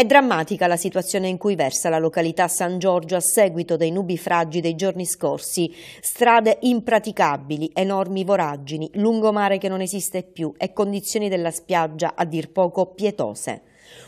È drammatica la situazione in cui versa la località San Giorgio a seguito dei nubifragi dei giorni scorsi. Strade impraticabili, enormi voragini, lungomare che non esiste più e condizioni della spiaggia a dir poco pietose.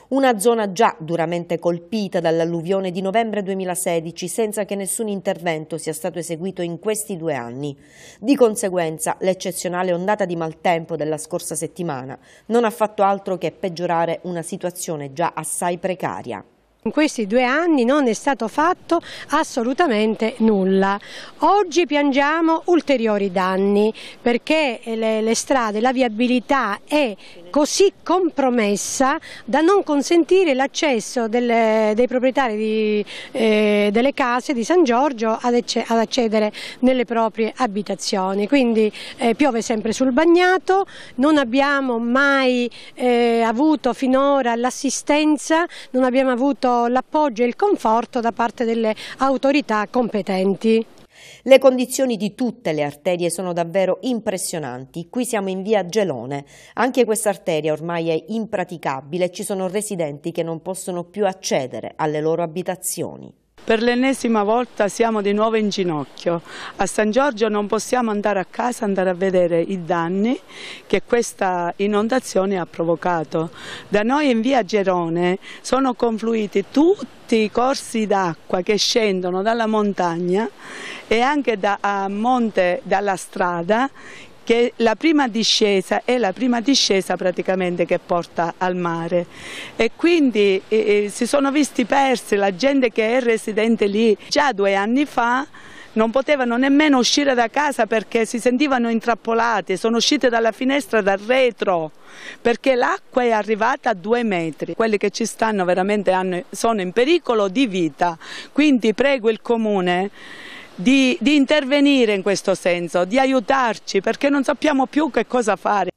Una zona già duramente colpita dall'alluvione di novembre 2016 senza che nessun intervento sia stato eseguito in questi due anni. Di conseguenza l'eccezionale ondata di maltempo della scorsa settimana non ha fatto altro che peggiorare una situazione già assai precaria. In questi due anni non è stato fatto assolutamente nulla. Oggi piangiamo ulteriori danni perché eh, le, le strade, la viabilità è così compromessa da non consentire l'accesso eh, dei proprietari di, eh, delle case di San Giorgio ad, ad accedere nelle proprie abitazioni. Quindi eh, piove sempre sul bagnato, non abbiamo mai eh, avuto finora l'assistenza, non abbiamo avuto l'appoggio e il conforto da parte delle autorità competenti. Le condizioni di tutte le arterie sono davvero impressionanti. Qui siamo in via Gelone. Anche questa arteria ormai è impraticabile e ci sono residenti che non possono più accedere alle loro abitazioni. Per l'ennesima volta siamo di nuovo in ginocchio. A San Giorgio non possiamo andare a casa, andare a vedere i danni che questa inondazione ha provocato. Da noi in via Gerone sono confluiti tutti i corsi d'acqua che scendono dalla montagna e anche da, a monte dalla strada che la prima discesa è la prima discesa praticamente che porta al mare e quindi eh, si sono visti persi la gente che è residente lì già due anni fa non potevano nemmeno uscire da casa perché si sentivano intrappolate, sono uscite dalla finestra dal retro perché l'acqua è arrivata a due metri. Quelli che ci stanno veramente hanno, sono in pericolo di vita, quindi prego il comune di, di intervenire in questo senso, di aiutarci perché non sappiamo più che cosa fare.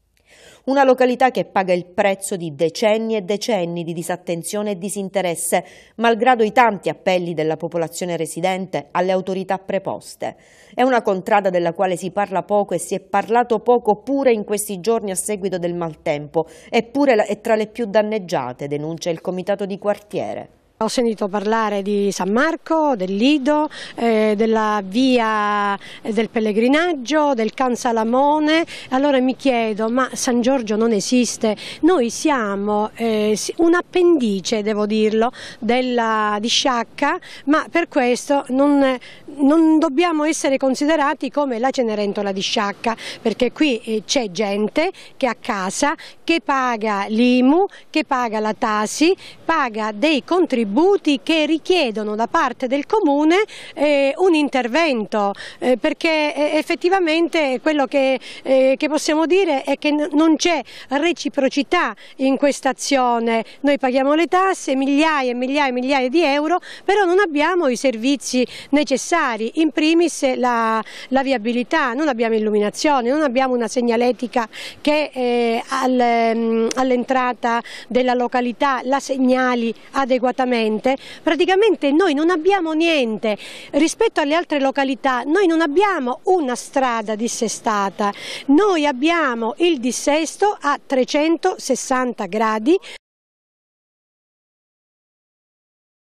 Una località che paga il prezzo di decenni e decenni di disattenzione e disinteresse, malgrado i tanti appelli della popolazione residente alle autorità preposte. È una contrada della quale si parla poco e si è parlato poco pure in questi giorni a seguito del maltempo, eppure è tra le più danneggiate, denuncia il comitato di quartiere. Ho sentito parlare di San Marco, del Lido, eh, della via del pellegrinaggio, del Can Salamone, allora mi chiedo ma San Giorgio non esiste? Noi siamo eh, un appendice, devo dirlo, della, di Sciacca, ma per questo non, non dobbiamo essere considerati come la Cenerentola di Sciacca perché qui eh, c'è gente che a casa che paga l'IMU, che paga la Tasi, paga dei contributi che richiedono da parte del Comune eh, un intervento eh, perché eh, effettivamente quello che, eh, che possiamo dire è che non c'è reciprocità in questa azione, noi paghiamo le tasse migliaia e migliaia e migliaia di euro però non abbiamo i servizi necessari particolari, in primis la, la viabilità, non abbiamo illuminazione, non abbiamo una segnaletica che eh, mm, all'entrata della località la segnali adeguatamente, praticamente noi non abbiamo niente rispetto alle altre località, noi non abbiamo una strada dissestata, noi abbiamo il dissesto a 360 gradi.